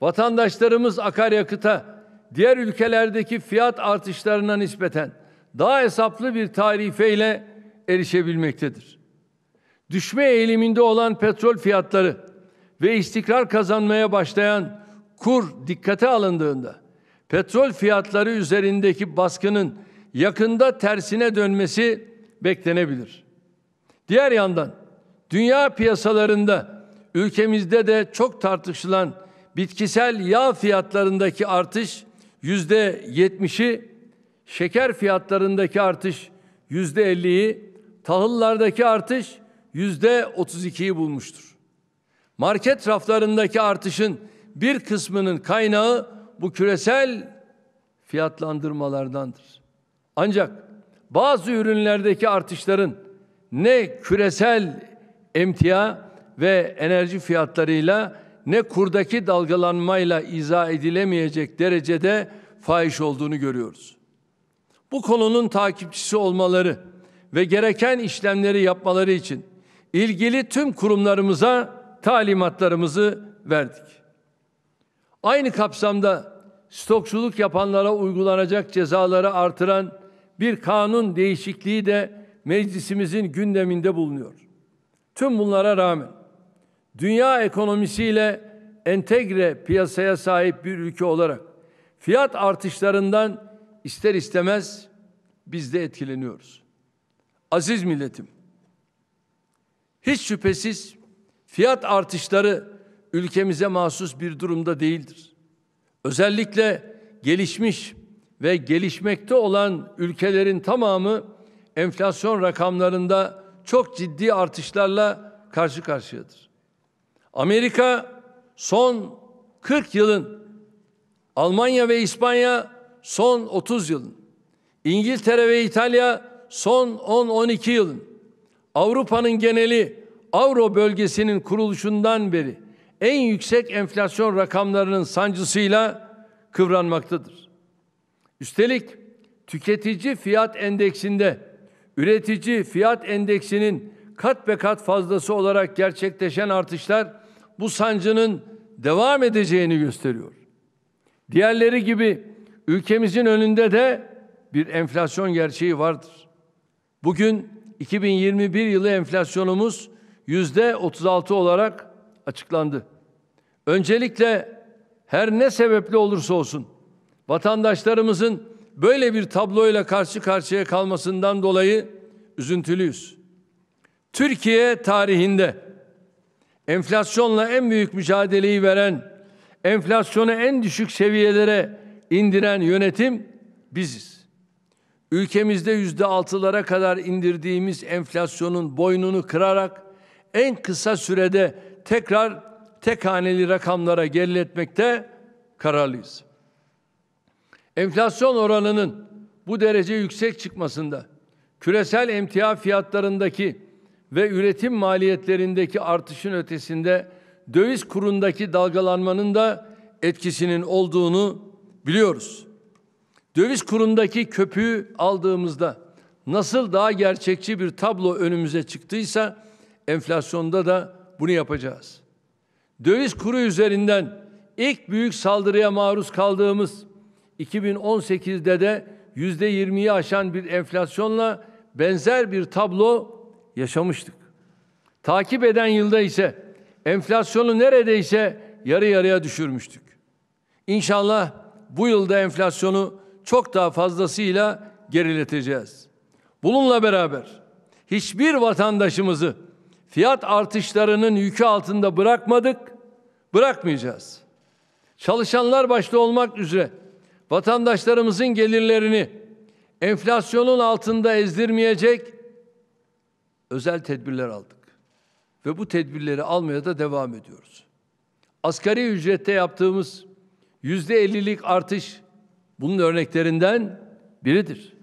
Vatandaşlarımız akaryakıta diğer ülkelerdeki fiyat artışlarına nispeten daha hesaplı bir tarifeyle erişebilmektedir. Düşme eğiliminde olan petrol fiyatları ve istikrar kazanmaya başlayan kur dikkate alındığında petrol fiyatları üzerindeki baskının yakında tersine dönmesi beklenebilir. Diğer yandan dünya piyasalarında ülkemizde de çok tartışılan bitkisel yağ fiyatlarındaki artış yüzde yetmişi, şeker fiyatlarındaki artış yüzde elliyi, tahıllardaki artış yüzde otuz ikiyi bulmuştur. Market raflarındaki artışın bir kısmının kaynağı bu küresel fiyatlandırmalardandır. Ancak bazı ürünlerdeki artışların ne küresel emtia ve enerji fiyatlarıyla ne kurdaki dalgalanmayla izah edilemeyecek derecede fahiş olduğunu görüyoruz. Bu konunun takipçisi olmaları ve gereken işlemleri yapmaları için ilgili tüm kurumlarımıza talimatlarımızı verdik. Aynı kapsamda stokçuluk yapanlara uygulanacak cezaları artıran bir kanun değişikliği de meclisimizin gündeminde bulunuyor. Tüm bunlara rağmen dünya ekonomisiyle entegre piyasaya sahip bir ülke olarak fiyat artışlarından ister istemez biz de etkileniyoruz. Aziz milletim, hiç şüphesiz fiyat artışları ülkemize mahsus bir durumda değildir. Özellikle gelişmiş ve gelişmekte olan ülkelerin tamamı enflasyon rakamlarında çok ciddi artışlarla karşı karşıyadır. Amerika son 40 yılın, Almanya ve İspanya son 30 yılın, İngiltere ve İtalya son 10-12 yılın, Avrupa'nın geneli Avro bölgesinin kuruluşundan beri en yüksek enflasyon rakamlarının sancısıyla kıvranmaktadır. Üstelik tüketici fiyat endeksinde üretici fiyat endeksinin kat be kat fazlası olarak gerçekleşen artışlar bu sancının devam edeceğini gösteriyor. Diğerleri gibi ülkemizin önünde de bir enflasyon gerçeği vardır. Bugün 2021 yılı enflasyonumuz yüzde 36 olarak açıklandı. Öncelikle her ne sebeple olursa olsun vatandaşlarımızın böyle bir tabloyla karşı karşıya kalmasından dolayı üzüntülüyüz. Türkiye tarihinde enflasyonla en büyük mücadeleyi veren, enflasyonu en düşük seviyelere indiren yönetim biziz. Ülkemizde yüzde altılara kadar indirdiğimiz enflasyonun boynunu kırarak en kısa sürede tekrar tek haneli rakamlara geriletmekte kararlıyız. Enflasyon oranının bu derece yüksek çıkmasında küresel emtia fiyatlarındaki ve üretim maliyetlerindeki artışın ötesinde döviz kurundaki dalgalanmanın da etkisinin olduğunu biliyoruz. Döviz kurundaki köpüğü aldığımızda nasıl daha gerçekçi bir tablo önümüze çıktıysa enflasyonda da bunu yapacağız. Döviz kuru üzerinden ilk büyük saldırıya maruz kaldığımız 2018'de de %20'yi aşan bir enflasyonla benzer bir tablo yaşamıştık. Takip eden yılda ise enflasyonu neredeyse yarı yarıya düşürmüştük. İnşallah bu yılda enflasyonu çok daha fazlasıyla gerileteceğiz. Bununla beraber hiçbir vatandaşımızı fiyat artışlarının yükü altında bırakmadık, bırakmayacağız. Çalışanlar başta olmak üzere vatandaşlarımızın gelirlerini enflasyonun altında ezdirmeyecek özel tedbirler aldık. Ve bu tedbirleri almaya da devam ediyoruz. Asgari ücrette yaptığımız yüzde %50'lik artış bunun örneklerinden biridir.